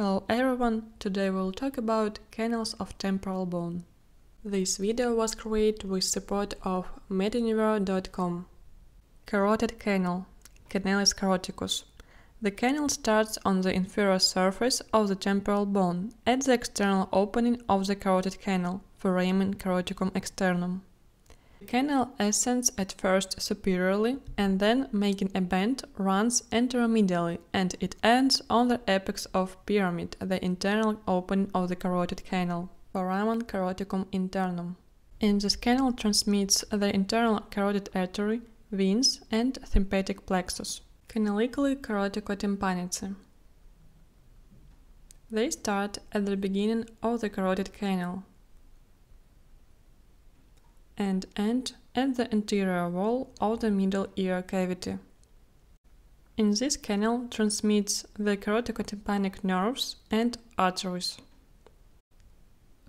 Hello everyone, today we'll talk about canals of temporal bone. This video was created with support of medunivero.com. Carotid canal, Canalis caroticus. The canal starts on the inferior surface of the temporal bone, at the external opening of the carotid canal, foramen caroticum externum. Canal ascends at first superiorly and then, making a bend, runs intermedially and it ends on the apex of pyramid, the internal opening of the carotid canal, foramen caroticum internum. In this canal transmits the internal carotid artery, veins and sympathetic plexus. Canaliculi caroticotympanici. They start at the beginning of the carotid canal, and end at the anterior wall of the middle ear cavity. In this canal transmits the caroticotympanic nerves and arteries.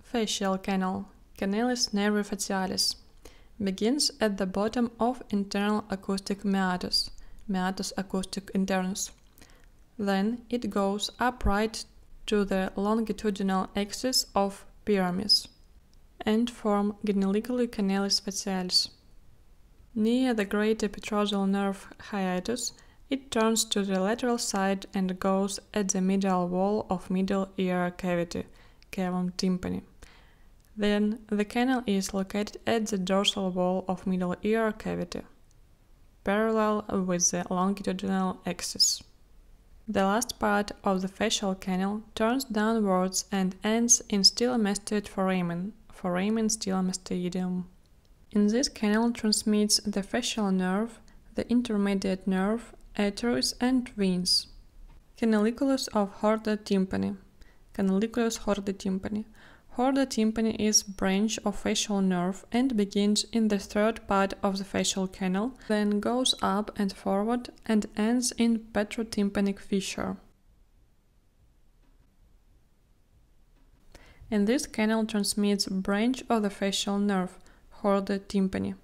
Facial canal canalis nervi facialis begins at the bottom of internal acoustic meatus, meatus acoustic internus. Then it goes upright to the longitudinal axis of pyramus and form gynoleguli canali specialis. Near the great petrosal nerve hiatus, it turns to the lateral side and goes at the medial wall of middle ear cavity, cavum tympani. Then the canal is located at the dorsal wall of middle ear cavity, parallel with the longitudinal axis. The last part of the facial canal turns downwards and ends in still mastered foramen, foramen stylomastoideum. In this canal transmits the facial nerve, the intermediate nerve, arteries and veins. Canaliculus of horda tympani. Canaliculus horda tympani. Horda tympani is branch of facial nerve and begins in the third part of the facial canal, then goes up and forward and ends in petrotympanic fissure. and this canal transmits branch of the facial nerve, called the tympani.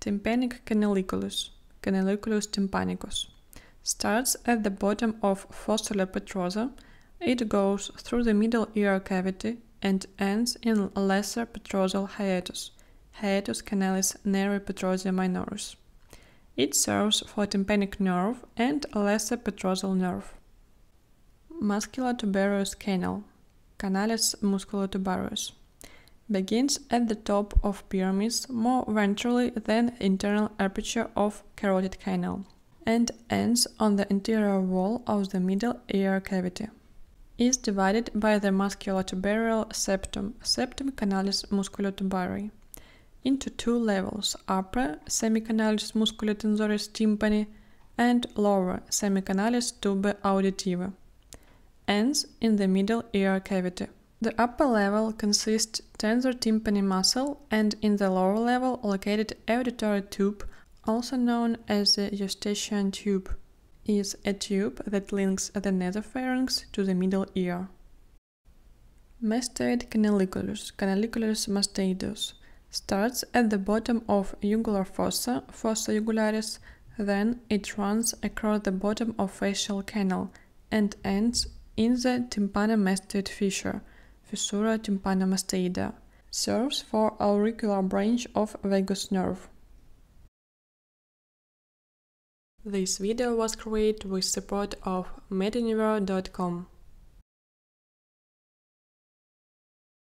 Tympanic canaliculus, canaliculus tympanicus, starts at the bottom of fossa petrosa. It goes through the middle ear cavity and ends in lesser petrosal hiatus, hiatus canalis nervi petrosia minoris. It serves for tympanic nerve and lesser petrosal nerve. Muscular tuberous canal Canalis musculotuberous. Begins at the top of pyramids more ventrally than internal aperture of carotid canal and ends on the interior wall of the middle ear cavity. Is divided by the musculotuberal septum, septum canalis musculotuberi, into two levels, upper semicanalis musculotensoris tympani and lower semicanalis tuba auditiva ends in the middle ear cavity. The upper level consists tensor tympani muscle and in the lower level located auditory tube, also known as the eustachian tube, is a tube that links the nasopharynx to the middle ear. Mastoid canaliculus, canaliculus mastoidus, starts at the bottom of jugular fossa, fossa jugularis, then it runs across the bottom of facial canal and ends in the tympanomastoid fissure, fissura tympanomastoidea, serves for auricular branch of vagus nerve. This video was created with support of meduniver.com.